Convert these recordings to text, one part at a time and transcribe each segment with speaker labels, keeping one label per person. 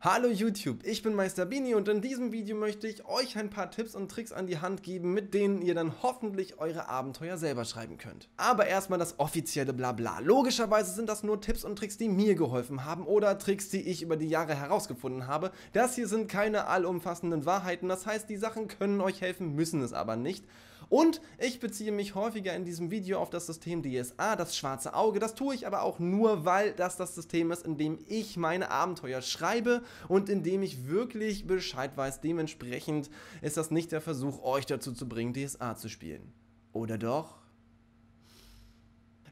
Speaker 1: Hallo YouTube, ich bin Meister Bini und in diesem Video möchte ich euch ein paar Tipps und Tricks an die Hand geben, mit denen ihr dann hoffentlich eure Abenteuer selber schreiben könnt. Aber erstmal das offizielle Blabla. Logischerweise sind das nur Tipps und Tricks, die mir geholfen haben oder Tricks, die ich über die Jahre herausgefunden habe. Das hier sind keine allumfassenden Wahrheiten, das heißt, die Sachen können euch helfen, müssen es aber nicht. Und ich beziehe mich häufiger in diesem Video auf das System DSA, das schwarze Auge. Das tue ich aber auch nur, weil das das System ist, in dem ich meine Abenteuer schreibe und in dem ich wirklich Bescheid weiß. Dementsprechend ist das nicht der Versuch, euch dazu zu bringen, DSA zu spielen. Oder doch?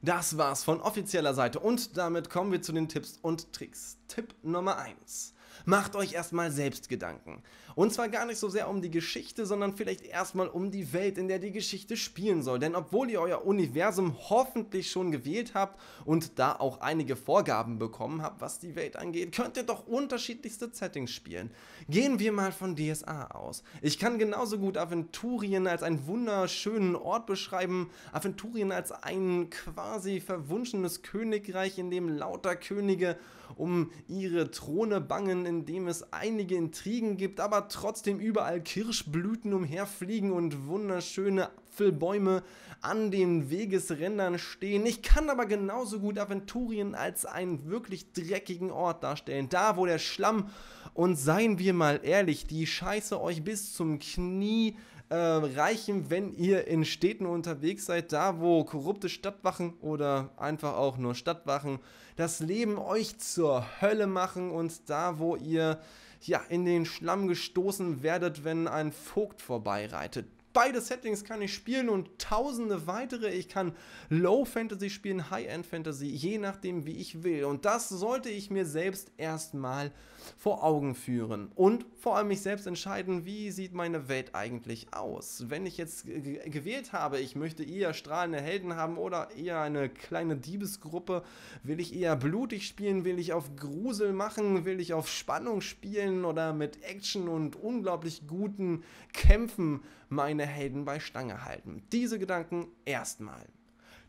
Speaker 1: Das war's von offizieller Seite und damit kommen wir zu den Tipps und Tricks. Tipp Nummer 1. Macht euch erstmal selbst Gedanken. Und zwar gar nicht so sehr um die Geschichte, sondern vielleicht erstmal um die Welt, in der die Geschichte spielen soll. Denn obwohl ihr euer Universum hoffentlich schon gewählt habt und da auch einige Vorgaben bekommen habt, was die Welt angeht, könnt ihr doch unterschiedlichste Settings spielen. Gehen wir mal von DSA aus. Ich kann genauso gut Aventurien als einen wunderschönen Ort beschreiben, Aventurien als ein quasi verwunschenes Königreich, in dem lauter Könige um ihre Throne bangen, in dem es einige Intrigen gibt, aber trotzdem überall Kirschblüten umherfliegen und wunderschöne Apfelbäume an den Wegesrändern stehen. Ich kann aber genauso gut Aventurien als einen wirklich dreckigen Ort darstellen. Da, wo der Schlamm und seien wir mal ehrlich, die Scheiße euch bis zum Knie ähm, reichen, wenn ihr in Städten unterwegs seid, da wo korrupte Stadtwachen oder einfach auch nur Stadtwachen das Leben euch zur Hölle machen und da wo ihr ja in den Schlamm gestoßen werdet, wenn ein Vogt vorbeireitet beide Settings kann ich spielen und tausende weitere. Ich kann Low Fantasy spielen, High End Fantasy, je nachdem, wie ich will. Und das sollte ich mir selbst erstmal vor Augen führen und vor allem mich selbst entscheiden, wie sieht meine Welt eigentlich aus. Wenn ich jetzt gewählt habe, ich möchte eher strahlende Helden haben oder eher eine kleine Diebesgruppe, will ich eher blutig spielen, will ich auf Grusel machen, will ich auf Spannung spielen oder mit Action und unglaublich guten Kämpfen meine Helden bei Stange halten. Diese Gedanken erstmal.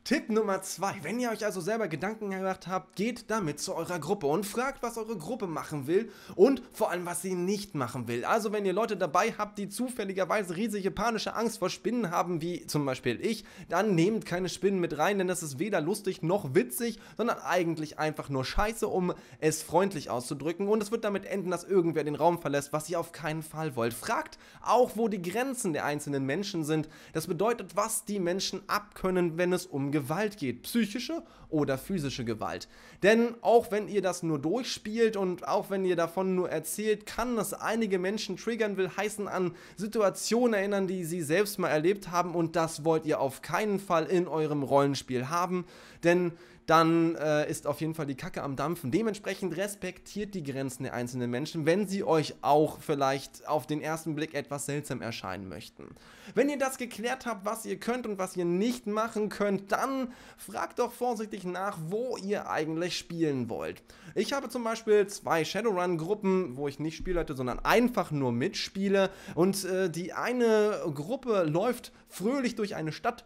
Speaker 1: Tipp Nummer 2. Wenn ihr euch also selber Gedanken gemacht habt, geht damit zu eurer Gruppe und fragt, was eure Gruppe machen will und vor allem, was sie nicht machen will. Also wenn ihr Leute dabei habt, die zufälligerweise riesige panische Angst vor Spinnen haben, wie zum Beispiel ich, dann nehmt keine Spinnen mit rein, denn das ist weder lustig noch witzig, sondern eigentlich einfach nur scheiße, um es freundlich auszudrücken. Und es wird damit enden, dass irgendwer den Raum verlässt, was ihr auf keinen Fall wollt. Fragt auch, wo die Grenzen der einzelnen Menschen sind. Das bedeutet, was die Menschen abkönnen, wenn es um Gewalt geht, psychische oder physische Gewalt. Denn auch wenn ihr das nur durchspielt und auch wenn ihr davon nur erzählt, kann das einige Menschen triggern, will heißen an Situationen erinnern, die sie selbst mal erlebt haben und das wollt ihr auf keinen Fall in eurem Rollenspiel haben, denn dann äh, ist auf jeden Fall die Kacke am Dampfen. Dementsprechend respektiert die Grenzen der einzelnen Menschen, wenn sie euch auch vielleicht auf den ersten Blick etwas seltsam erscheinen möchten. Wenn ihr das geklärt habt, was ihr könnt und was ihr nicht machen könnt, dann fragt doch vorsichtig nach, wo ihr eigentlich spielen wollt. Ich habe zum Beispiel zwei Shadowrun-Gruppen, wo ich nicht Spielleute, sondern einfach nur mitspiele. Und äh, die eine Gruppe läuft fröhlich durch eine Stadt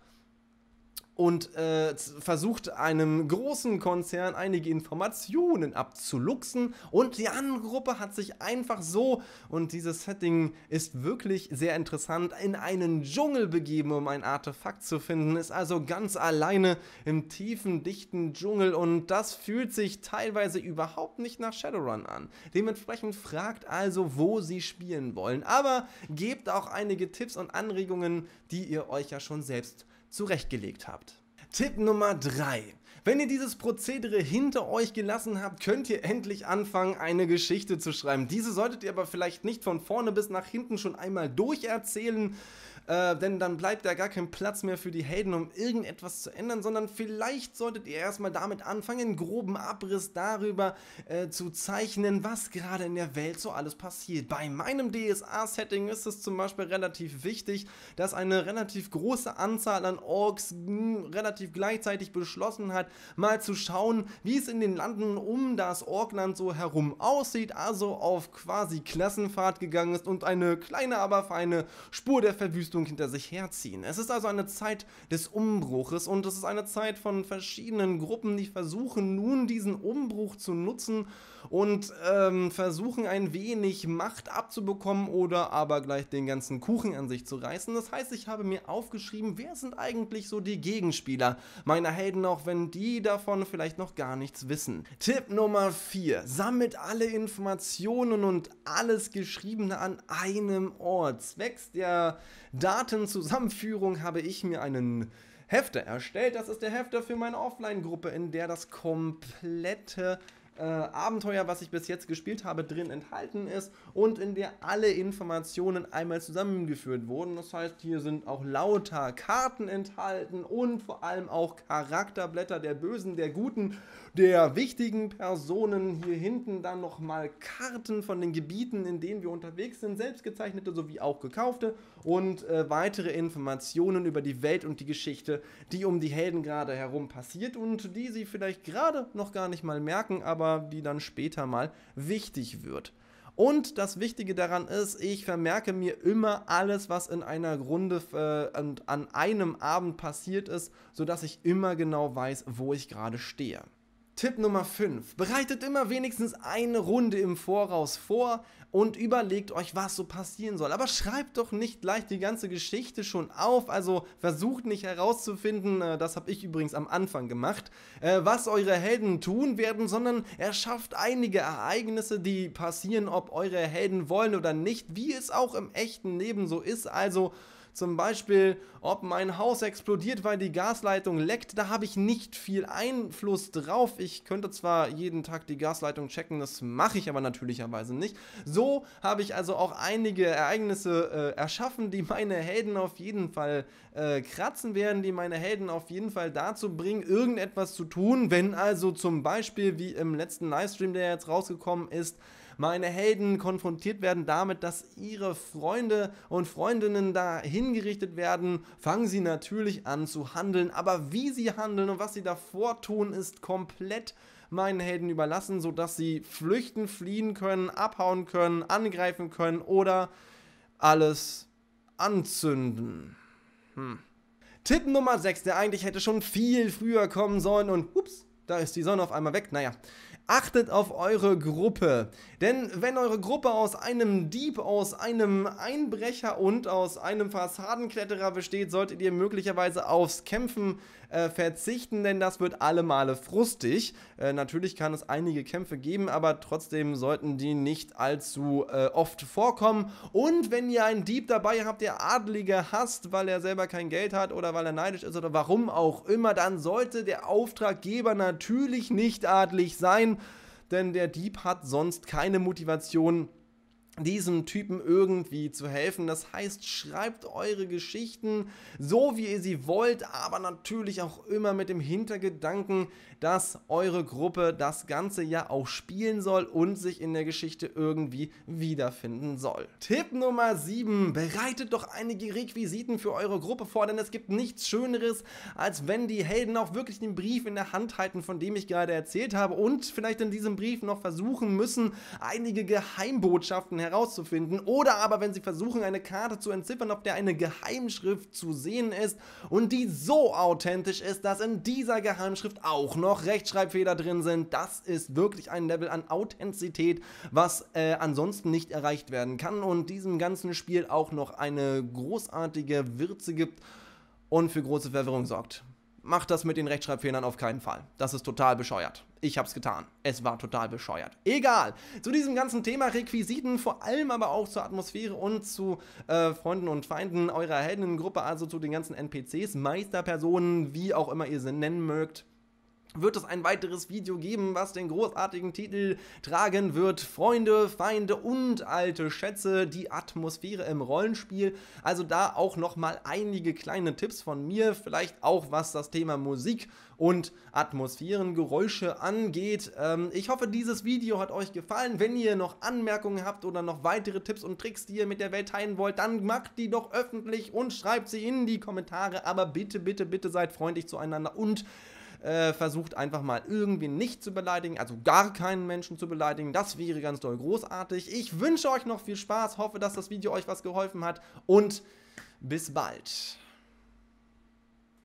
Speaker 1: und äh, versucht einem großen Konzern einige Informationen abzuluxen und die andere Gruppe hat sich einfach so, und dieses Setting ist wirklich sehr interessant, in einen Dschungel begeben, um ein Artefakt zu finden, ist also ganz alleine im tiefen, dichten Dschungel und das fühlt sich teilweise überhaupt nicht nach Shadowrun an. Dementsprechend fragt also, wo sie spielen wollen, aber gebt auch einige Tipps und Anregungen, die ihr euch ja schon selbst zurechtgelegt habt. Tipp Nummer 3. Wenn ihr dieses Prozedere hinter euch gelassen habt, könnt ihr endlich anfangen, eine Geschichte zu schreiben. Diese solltet ihr aber vielleicht nicht von vorne bis nach hinten schon einmal durcherzählen, äh, denn dann bleibt ja gar kein Platz mehr für die Helden, um irgendetwas zu ändern, sondern vielleicht solltet ihr erstmal damit anfangen, einen groben Abriss darüber äh, zu zeichnen, was gerade in der Welt so alles passiert. Bei meinem DSA-Setting ist es zum Beispiel relativ wichtig, dass eine relativ große Anzahl an Orks hm, relativ gleichzeitig beschlossen hat, mal zu schauen, wie es in den Landen um das Orkland so herum aussieht, also auf quasi Klassenfahrt gegangen ist und eine kleine, aber feine Spur der Verwüstung Entwicklung hinter sich herziehen. Es ist also eine Zeit des Umbruches und es ist eine Zeit von verschiedenen Gruppen, die versuchen nun diesen Umbruch zu nutzen und ähm, versuchen ein wenig Macht abzubekommen oder aber gleich den ganzen Kuchen an sich zu reißen. Das heißt, ich habe mir aufgeschrieben, wer sind eigentlich so die Gegenspieler meiner Helden, auch wenn die davon vielleicht noch gar nichts wissen. Tipp Nummer 4. Sammelt alle Informationen und alles Geschriebene an einem Ort. Zwecks der Datenzusammenführung habe ich mir einen Hefter erstellt. Das ist der Hefter für meine Offline-Gruppe, in der das komplette äh, Abenteuer, was ich bis jetzt gespielt habe, drin enthalten ist und in der alle Informationen einmal zusammengeführt wurden. Das heißt, hier sind auch lauter Karten enthalten und vor allem auch Charakterblätter der Bösen, der Guten, der wichtigen Personen. Hier hinten dann nochmal Karten von den Gebieten, in denen wir unterwegs sind, selbstgezeichnete sowie auch gekaufte und äh, weitere Informationen über die Welt und die Geschichte, die um die Helden gerade herum passiert und die sie vielleicht gerade noch gar nicht mal merken, aber aber die dann später mal wichtig wird. Und das Wichtige daran ist, ich vermerke mir immer alles, was in einer Runde äh, an, an einem Abend passiert ist, sodass ich immer genau weiß, wo ich gerade stehe. Tipp Nummer 5. Bereitet immer wenigstens eine Runde im Voraus vor und überlegt euch, was so passieren soll. Aber schreibt doch nicht gleich die ganze Geschichte schon auf. Also versucht nicht herauszufinden, äh, das habe ich übrigens am Anfang gemacht, äh, was eure Helden tun werden, sondern erschafft einige Ereignisse, die passieren, ob eure Helden wollen oder nicht, wie es auch im echten Leben so ist. Also zum Beispiel, ob mein Haus explodiert, weil die Gasleitung leckt, da habe ich nicht viel Einfluss drauf. Ich könnte zwar jeden Tag die Gasleitung checken, das mache ich aber natürlicherweise nicht. So habe ich also auch einige Ereignisse äh, erschaffen, die meine Helden auf jeden Fall äh, kratzen werden, die meine Helden auf jeden Fall dazu bringen, irgendetwas zu tun. Wenn also zum Beispiel, wie im letzten Livestream, der jetzt rausgekommen ist, meine Helden konfrontiert werden damit, dass ihre Freunde und Freundinnen da hingerichtet werden, fangen sie natürlich an zu handeln. Aber wie sie handeln und was sie davor tun, ist komplett meinen Helden überlassen, sodass sie flüchten, fliehen können, abhauen können, angreifen können oder alles anzünden. Hm. Tipp Nummer 6, der eigentlich hätte schon viel früher kommen sollen und ups, da ist die Sonne auf einmal weg. Naja, Achtet auf eure Gruppe. Denn wenn eure Gruppe aus einem Dieb, aus einem Einbrecher und aus einem Fassadenkletterer besteht, solltet ihr möglicherweise aufs Kämpfen äh, verzichten, denn das wird alle Male frustig. Äh, natürlich kann es einige Kämpfe geben, aber trotzdem sollten die nicht allzu äh, oft vorkommen. Und wenn ihr einen Dieb dabei habt, der Adlige hasst, weil er selber kein Geld hat oder weil er neidisch ist oder warum auch immer, dann sollte der Auftraggeber natürlich nicht adlig sein, denn der Dieb hat sonst keine Motivation diesem Typen irgendwie zu helfen. Das heißt, schreibt eure Geschichten so, wie ihr sie wollt, aber natürlich auch immer mit dem Hintergedanken, dass eure Gruppe das Ganze ja auch spielen soll und sich in der Geschichte irgendwie wiederfinden soll. Tipp Nummer 7. Bereitet doch einige Requisiten für eure Gruppe vor, denn es gibt nichts Schöneres, als wenn die Helden auch wirklich den Brief in der Hand halten, von dem ich gerade erzählt habe und vielleicht in diesem Brief noch versuchen müssen, einige Geheimbotschaften herauszufinden. Oder aber, wenn sie versuchen, eine Karte zu entziffern, auf der eine Geheimschrift zu sehen ist und die so authentisch ist, dass in dieser Geheimschrift auch noch Rechtschreibfehler drin sind. Das ist wirklich ein Level an Authentizität, was äh, ansonsten nicht erreicht werden kann und diesem ganzen Spiel auch noch eine großartige Würze gibt und für große Verwirrung sorgt. Macht das mit den Rechtschreibfehlern auf keinen Fall. Das ist total bescheuert. Ich hab's getan. Es war total bescheuert. Egal. Zu diesem ganzen Thema Requisiten, vor allem aber auch zur Atmosphäre und zu äh, Freunden und Feinden eurer Heldinnengruppe, also zu den ganzen NPCs, Meisterpersonen, wie auch immer ihr sie nennen mögt, wird es ein weiteres Video geben, was den großartigen Titel tragen wird. Freunde, Feinde und alte Schätze, die Atmosphäre im Rollenspiel. Also da auch nochmal einige kleine Tipps von mir, vielleicht auch was das Thema Musik und Atmosphärengeräusche angeht. Ähm, ich hoffe, dieses Video hat euch gefallen. Wenn ihr noch Anmerkungen habt oder noch weitere Tipps und Tricks, die ihr mit der Welt teilen wollt, dann macht die doch öffentlich und schreibt sie in die Kommentare. Aber bitte, bitte, bitte seid freundlich zueinander und äh, versucht einfach mal irgendwie nicht zu beleidigen, also gar keinen Menschen zu beleidigen. Das wäre ganz doll großartig. Ich wünsche euch noch viel Spaß, hoffe, dass das Video euch was geholfen hat und bis bald.